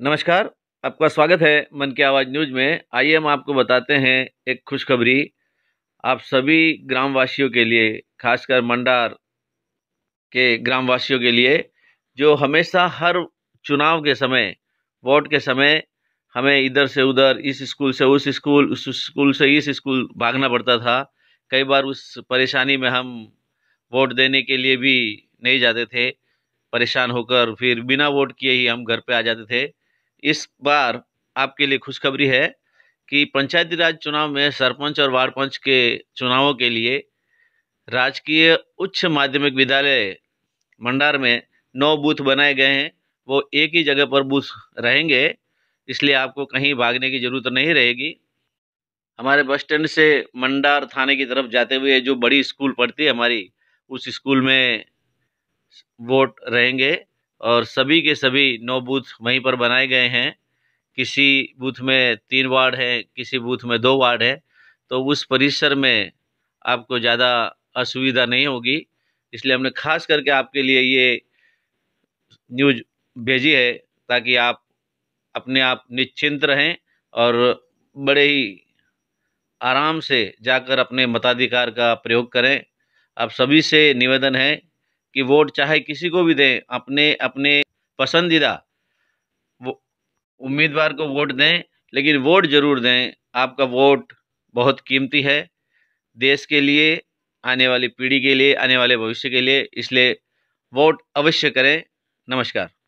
नमस्कार आपका स्वागत है मन की आवाज़ न्यूज में आइए हम आपको बताते हैं एक खुशखबरी आप सभी ग्रामवासियों के लिए खासकर मंडार के ग्रामवासियों के लिए जो हमेशा हर चुनाव के समय वोट के समय हमें इधर से उधर इस स्कूल से उस स्कूल उस स्कूल से इस स्कूल भागना पड़ता था कई बार उस परेशानी में हम वोट देने के लिए भी नहीं जाते थे परेशान होकर फिर बिना वोट किए ही हम घर पे आ जाते थे इस बार आपके लिए खुशखबरी है कि पंचायती राज चुनाव में सरपंच और वार्ड पंच के चुनावों के लिए राजकीय उच्च माध्यमिक विद्यालय मंडार में नौ बूथ बनाए गए हैं वो एक ही जगह पर बूथ रहेंगे इसलिए आपको कहीं भागने की ज़रूरत नहीं रहेगी हमारे बस स्टैंड से मंडार थाने की तरफ जाते हुए जो बड़ी स्कूल पड़ती है हमारी उस स्कूल में वोट रहेंगे और सभी के सभी नौ बूथ वहीं पर बनाए गए हैं किसी बूथ में तीन वार्ड है किसी बूथ में दो वार्ड है तो उस परिसर में आपको ज़्यादा असुविधा नहीं होगी इसलिए हमने खास करके आपके लिए ये न्यूज भेजी है ताकि आप अपने आप निश्चिंत रहें और बड़े ही आराम से जाकर अपने मताधिकार का प्रयोग करें आप सभी से निवेदन है कि वोट चाहे किसी को भी दें अपने अपने पसंदीदा वो उम्मीदवार को वोट दें लेकिन वोट ज़रूर दें आपका वोट बहुत कीमती है देश के लिए आने वाली पीढ़ी के लिए आने वाले भविष्य के लिए इसलिए वोट अवश्य करें नमस्कार